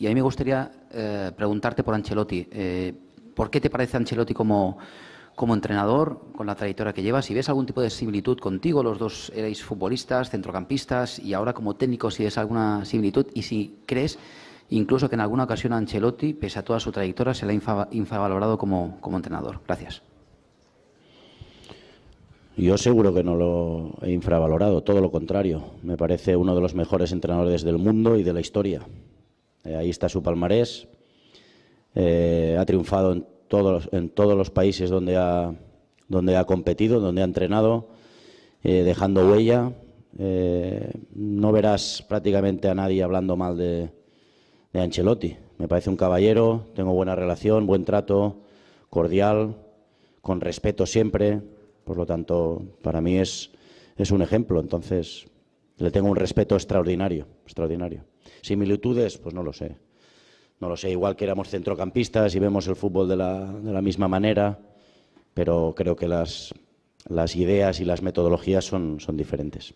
y a mí me gustaría eh, preguntarte por Ancelotti. Eh, ¿Por qué te parece Ancelotti como, entrenador, con la trayectoria que lleva? Si ves algún tipo de similitud contigo, los dos erais futbolistas, centrocampistas, y ahora como técnico, si ves alguna similitud, y si crees incluso que en alguna ocasión Ancelotti, pese a toda su trayectoria, se le ha infravalorado como entrenador. Gracias. Yo seguro que no lo he infravalorado, todo lo contrario. Me parece uno de los mejores entrenadores del mundo y de la historia. Eh, ahí está su palmarés. Eh, ha triunfado en todos, en todos los países donde ha, donde ha competido, donde ha entrenado, eh, dejando huella. no verás prácticamente a nadie hablando mal de, Ancelotti. Me parece un caballero, tengo buena relación, buen trato, cordial, con respeto siempre. Por lo tanto, para mí es, es un ejemplo. Entonces, le tengo un respeto extraordinario, extraordinario. ¿Similitudes? Pues no lo sé. No lo sé, igual que éramos centrocampistas y vemos el fútbol de la, misma manera, pero creo que las, ideas y las metodologías son diferentes.